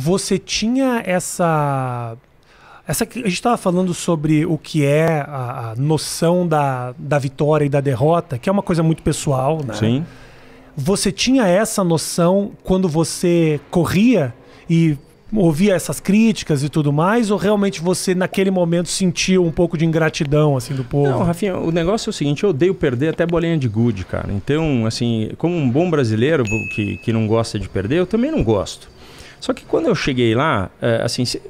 você tinha essa. Essa, a gente estava falando sobre o que é a, a, noção da, da vitória e da derrota, que é uma coisa muito pessoal, né? Sim. Você tinha essa noção quando você corria e ouvia essas críticas e tudo mais, ou realmente você naquele momento sentiu um pouco de ingratidão assim do povo? Não, Rafinha, o negócio é o seguinte, eu odeio perder até bolinha de gude, cara. Então, assim, como um bom brasileiro que, que não gosta de perder, eu também não gosto. Só que quando eu cheguei lá, é, assim, se,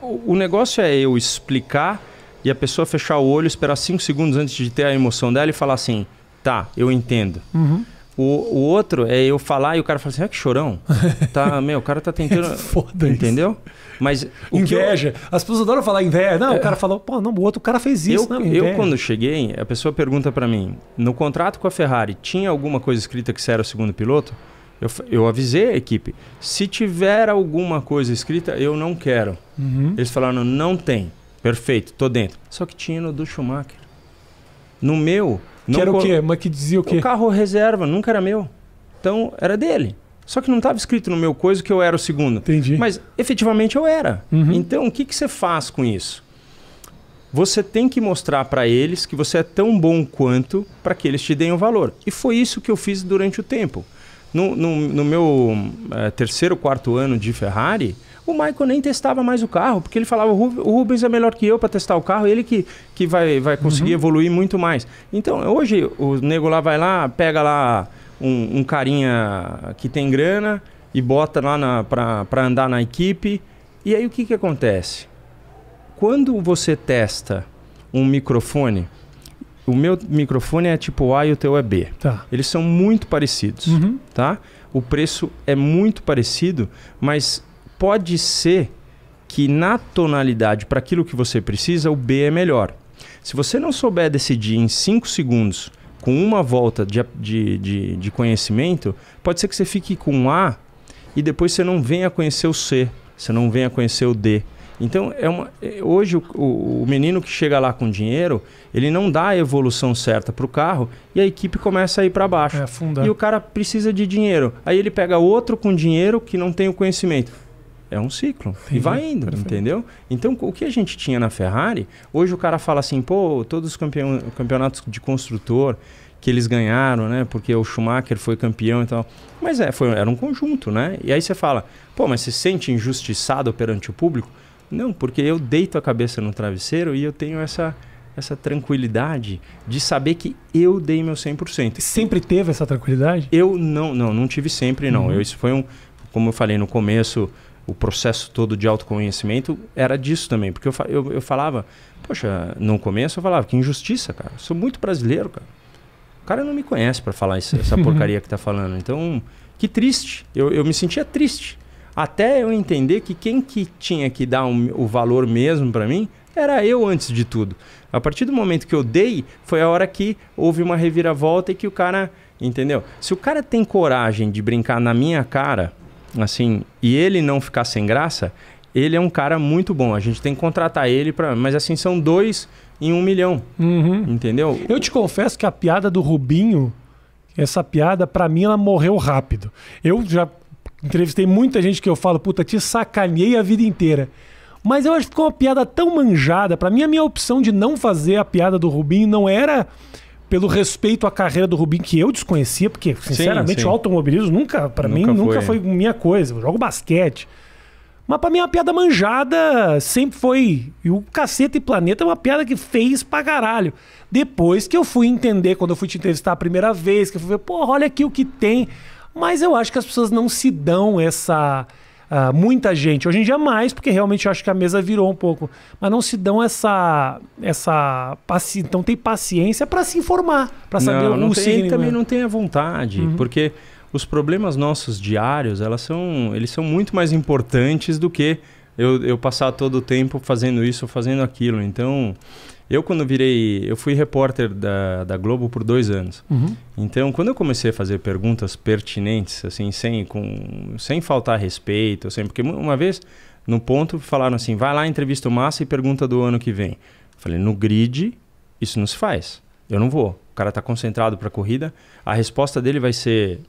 o, o negócio é eu explicar e a pessoa fechar o olho, esperar cinco segundos antes de ter a emoção dela e falar assim: tá, eu entendo. Uhum. O, o outro é eu falar e o cara fala assim: "É que chorão. tá, meu, o cara tá tentando. É foda Entendeu? Isso. Mas inveja. Eu... As pessoas adoram falar inveja. Não, é... o cara falou, pô, não, o outro cara fez isso. Eu, não, eu quando cheguei, a pessoa pergunta para mim: no contrato com a Ferrari, tinha alguma coisa escrita que você era o segundo piloto? Eu, eu avisei a equipe: se tiver alguma coisa escrita, eu não quero. Uhum. Eles falaram: não tem. Perfeito, tô dentro. Só que tinha no do Schumacher. No meu. Que era o quê? Mas que dizia o quê? O carro reserva, nunca era meu. Então era dele. Só que não estava escrito no meu coisa que eu era o segundo. Entendi. Mas efetivamente eu era. Uhum. Então o que, que você faz com isso? Você tem que mostrar para eles que você é tão bom quanto para que eles te deem o valor. E foi isso que eu fiz durante o tempo. No, no, no meu é, terceiro, quarto ano de Ferrari, o Michael nem testava mais o carro, porque ele falava, o Rubens é melhor que eu para testar o carro, ele que, que vai, vai conseguir uhum. evoluir muito mais. Então, hoje, o nego lá vai lá, pega lá um, um carinha que tem grana e bota lá para andar na equipe. E aí, o que, que acontece? Quando você testa um microfone o meu microfone é tipo A e o teu é B. Tá. Eles são muito parecidos, uhum. tá? O preço é muito parecido, mas pode ser que na tonalidade, para aquilo que você precisa, o B é melhor. Se você não souber decidir em 5 segundos, com uma volta de, de, de, de conhecimento, pode ser que você fique com um A e depois você não venha conhecer o C, você não venha conhecer o D então, é uma, é, hoje o, o, menino que chega lá com dinheiro, ele não dá a evolução certa para o carro e a equipe começa a ir para baixo. É, e o cara precisa de dinheiro. Aí ele pega outro com dinheiro que não tem o conhecimento. É um ciclo. Sim, e vai indo, perfeito. entendeu? Então, o que a gente tinha na Ferrari, hoje o cara fala assim, pô, todos os campeonatos de construtor que eles ganharam, né? Porque o Schumacher foi campeão e tal. Mas é, foi, era um conjunto, né? E aí você fala, pô, mas se sente injustiçado perante o público? Não, porque eu deito a cabeça no travesseiro e eu tenho essa essa tranquilidade de saber que eu dei meu 100%. Sempre teve essa tranquilidade? Eu não, não, não tive sempre não. Uhum. Eu, isso foi um, como eu falei no começo, o processo todo de autoconhecimento era disso também, porque eu, eu, eu falava, poxa, no começo eu falava que injustiça, cara. Eu sou muito brasileiro, cara. O cara não me conhece para falar isso, essa porcaria que tá falando. Então, que triste. Eu, eu me sentia triste. Até eu entender que quem que tinha que dar um, o valor mesmo para mim era eu antes de tudo. A partir do momento que eu dei, foi a hora que houve uma reviravolta e que o cara, entendeu? Se o cara tem coragem de brincar na minha cara, assim, e ele não ficar sem graça, ele é um cara muito bom. A gente tem que contratar ele para, mas assim são dois em um milhão, uhum. entendeu? Eu te confesso que a piada do Rubinho, essa piada para mim ela morreu rápido. Eu já Entrevistei muita gente que eu falo, puta, te sacaneei a vida inteira. Mas eu acho que ficou uma piada tão manjada. Para mim, a minha opção de não fazer a piada do Rubinho não era pelo respeito à carreira do Rubinho, que eu desconhecia, porque, sinceramente, sim, sim. o automobilismo nunca, para mim, foi. nunca foi minha coisa. Eu jogo basquete. Mas pra mim, a piada manjada sempre foi. E o Cacete e Planeta é uma piada que fez pra caralho. Depois que eu fui entender, quando eu fui te entrevistar a primeira vez, que eu fui ver, porra, olha aqui o que tem. Mas eu acho que as pessoas não se dão essa. Uh, muita gente, hoje em dia mais, porque realmente eu acho que a mesa virou um pouco, mas não se dão essa. essa paci... Então tem paciência para se informar, para saber não, não o tem, né? também não tem a vontade, uhum. porque os problemas nossos diários, elas são, eles são muito mais importantes do que eu, eu passar todo o tempo fazendo isso ou fazendo aquilo. Então, eu, quando virei. Eu fui repórter da, da Globo por dois anos. Uhum. Então, quando eu comecei a fazer perguntas pertinentes, assim, sem, com, sem faltar respeito, assim, porque uma vez, no ponto, falaram assim: vai lá, entrevista o Massa e pergunta do ano que vem. Eu falei: no grid, isso não se faz. Eu não vou. O cara está concentrado para a corrida. A resposta dele vai ser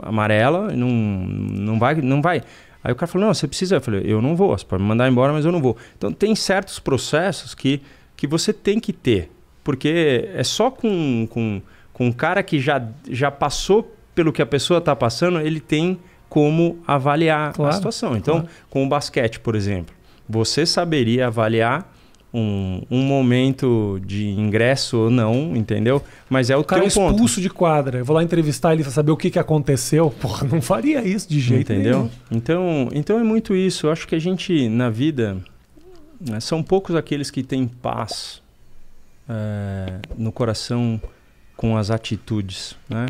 amarela, não, não vai. Não vai. Aí o cara falou: não, você precisa. Eu falei: eu não vou. Você pode me mandar embora, mas eu não vou. Então, tem certos processos que que você tem que ter. Porque é só com, com, com um cara que já, já passou pelo que a pessoa está passando, ele tem como avaliar claro, a situação. Então, claro. com o basquete, por exemplo, você saberia avaliar um, um, momento de ingresso ou não, entendeu? Mas é o, o cara teu é expulso ponto. de quadra. Eu vou lá entrevistar ele para saber o que, que aconteceu. Porra, não faria isso de jeito entendeu? nenhum. Entendeu? Então, então é muito isso. Eu acho que a gente, na vida, né? São poucos aqueles que têm paz é, no coração com as atitudes, né?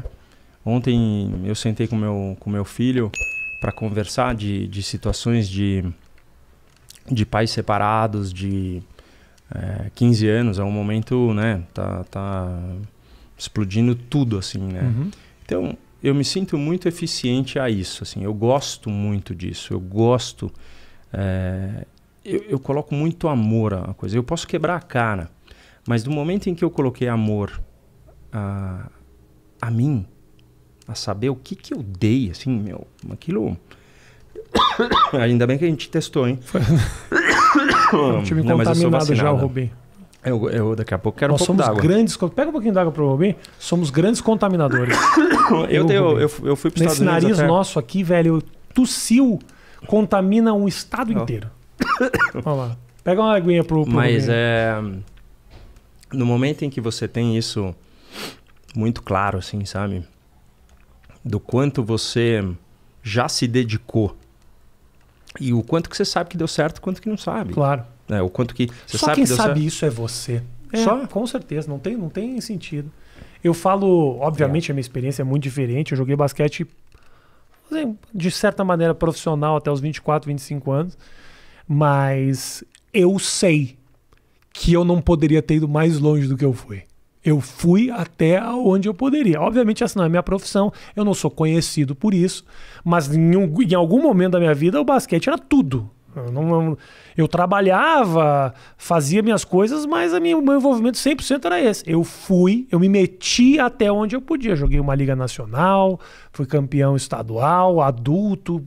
Ontem eu sentei com meu com meu filho para conversar de, de situações de de pais separados de é, 15 anos, é um momento, né? Tá, tá explodindo tudo assim, né? Uhum. Então eu me sinto muito eficiente a isso, assim. Eu gosto muito disso. Eu gosto é, eu, eu coloco muito amor à coisa. Eu posso quebrar a cara, mas do momento em que eu coloquei amor a, a mim, a saber o que, que eu dei, assim, meu, aquilo. Ainda bem que a gente testou, hein? Foi. eu tive Não, contaminado já, o Rubim. Eu, eu, daqui a pouco quero Nós um pouco d'água. grandes. Pega um pouquinho d'água para o Rubim. Somos grandes contaminadores. eu, eu, eu, eu fui para Estados Unidos. Esse nariz até... nosso aqui, velho, tossiu, contamina um estado oh. inteiro. Vamos lá. Pega uma aguinha pro, pro Mas é no momento em que você tem isso muito claro assim, sabe? Do quanto você já se dedicou e o quanto que você sabe que deu certo, quanto que não sabe. Claro. É, o quanto que você Só sabe quem que sabe certo. isso é você. É, Só? Com certeza, não tem, não tem sentido. Eu falo, obviamente, é. a minha experiência é muito diferente. Eu joguei basquete de certa maneira profissional até os 24, 25 anos mas eu sei que eu não poderia ter ido mais longe do que eu fui. Eu fui até onde eu poderia. Obviamente, essa não é minha profissão, eu não sou conhecido por isso, mas em, um, em algum momento da minha vida o basquete era tudo. Eu, não, eu trabalhava, fazia minhas coisas, mas o meu envolvimento 100% era esse. Eu fui, eu me meti até onde eu podia. Joguei uma Liga Nacional, fui campeão estadual, adulto,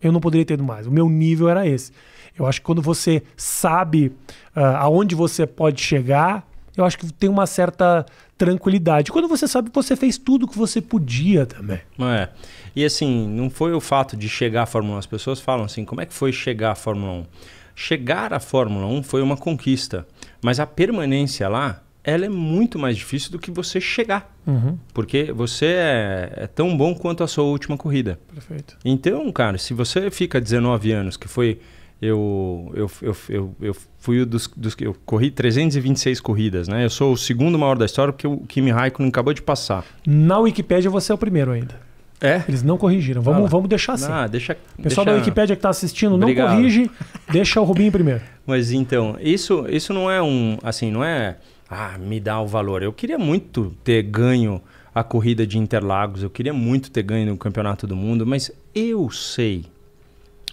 eu não poderia ter ido mais. O meu nível era esse. Eu acho que quando você sabe uh, aonde você pode chegar, eu acho que tem uma certa tranquilidade. Quando você sabe que você fez tudo que você podia também. É. E assim, não foi o fato de chegar à Fórmula 1. As pessoas falam assim: como é que foi chegar à Fórmula 1? Chegar à Fórmula 1 foi uma conquista, mas a permanência lá ela é muito mais difícil do que você chegar. Uhum. Porque você é, é, tão bom quanto a sua última corrida. Perfeito. Então, cara, se você fica 19 anos, que foi. Eu, eu, eu, eu, eu fui dos, dos eu corri 326 corridas, né? Eu sou o segundo maior da história porque o Kimi Raikkonen acabou de passar. Na Wikipédia você é o primeiro ainda. É? Eles não corrigiram. Vamos, ah, vamos deixar assim. Ah, deixa, Pessoal deixa... da Wikipédia que está assistindo, Obrigado. não corrige, deixa o Rubinho primeiro. Mas então, isso, isso não é um. Assim, não é ah, me dá o valor. Eu queria muito ter ganho a corrida de Interlagos, eu queria muito ter ganho no Campeonato do Mundo, mas eu sei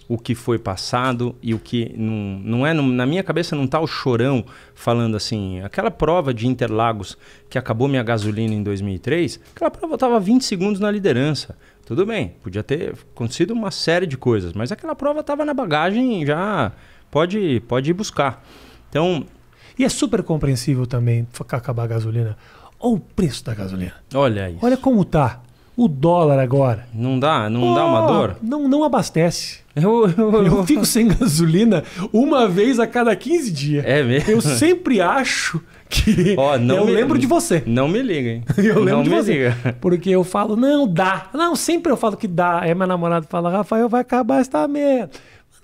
o que foi passado e o que não, não é não, na minha cabeça não tá o chorão falando assim aquela prova de Interlagos que acabou minha gasolina em 2003 aquela prova estava 20 segundos na liderança tudo bem podia ter acontecido uma série de coisas mas aquela prova estava na bagagem já pode pode ir buscar então e é super compreensível também acabar a gasolina. Olha o preço da gasolina. Olha isso. Olha como tá. O dólar agora. Não dá? Não oh, dá uma oh, dor? Não, não abastece. Eu, eu, eu... fico sem gasolina uma vez a cada 15 dias. É mesmo? Eu sempre acho que. Oh, não eu me... lembro de você. Não me liga, hein? Eu lembro não de você. Liga. Porque eu falo, não, dá. Não, sempre eu falo que dá. Aí minha namorada fala, Rafael, vai acabar essa merda.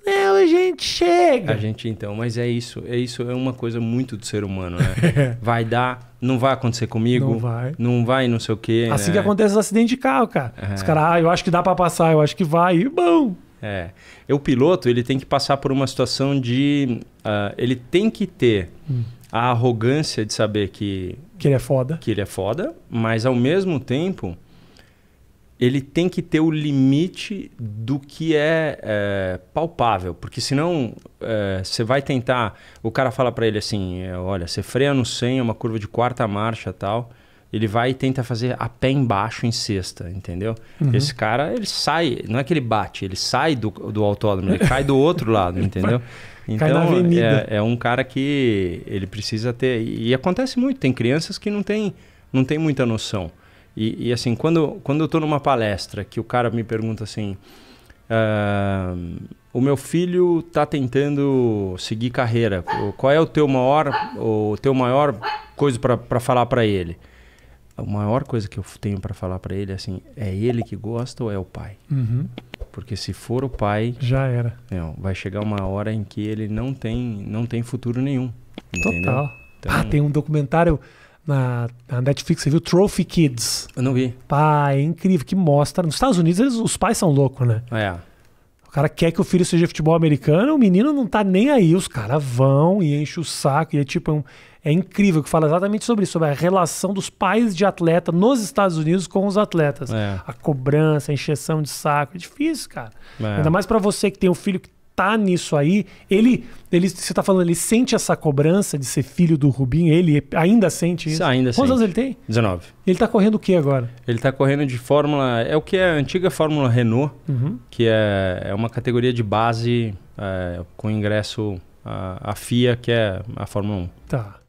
Não, a gente chega. A gente então, mas é isso, é isso, é uma coisa muito do ser humano, né? É. vai dar, não vai acontecer comigo. Não vai. Não vai, não sei o quê. Assim né? que acontece os acidentes de carro, cara. É. Os caras, ah, eu acho que dá para passar, eu acho que vai, e bom. É. E o piloto, ele tem que passar por uma situação de. Uh, ele tem que ter hum. a arrogância de saber que. Que ele é foda. Que ele é foda, mas ao mesmo tempo ele tem que ter o limite do que é, é palpável, porque senão é, você é, vai tentar. O cara fala para ele assim: é, olha, você freia no 100, é uma curva de quarta marcha tal. Ele vai e tenta fazer a pé embaixo em sexta, entendeu? Uhum. Esse cara, ele sai, não é que ele bate, ele sai do, do autódromo, ele cai do outro lado, entendeu? Então, é, é um cara que ele precisa ter. E acontece muito, tem crianças que não têm não tem muita noção. E, e, assim, quando, quando eu estou numa palestra que o cara me pergunta assim: ah, o meu filho está tentando seguir carreira, qual é o teu maior, o teu maior coisa para falar para ele? A maior coisa que eu tenho para falar para ele é assim: é ele que gosta ou é o pai? Uhum. Porque se for o pai. Já era. Não, é, vai chegar uma hora em que ele não tem, não tem futuro nenhum. Entendeu? Total. Então, ah, tem um documentário na, na, Netflix, você viu Trophy Kids. Eu não vi. Pai, é incrível, que mostra. Nos Estados Unidos, eles, os pais são loucos, né? É. O cara quer que o filho seja futebol americano, o menino não tá nem aí. Os caras vão e enche o saco. E é tipo, é, um, é incrível que fala exatamente sobre isso, sobre a relação dos pais de atleta nos Estados Unidos com os atletas. É. A cobrança, a encheção de saco. É difícil, cara. É. Ainda mais para você que tem um filho que tá nisso aí, ele, ele você tá falando, ele sente essa cobrança de ser filho do Rubinho, ele ainda sente isso? Ainda Quantos sente. anos ele tem? 19. Ele tá correndo o que agora? Ele tá correndo de Fórmula, é o que é a antiga Fórmula Renault, uhum. que é, é uma categoria de base é, com ingresso à, à FIA, que é a Fórmula 1. Tá.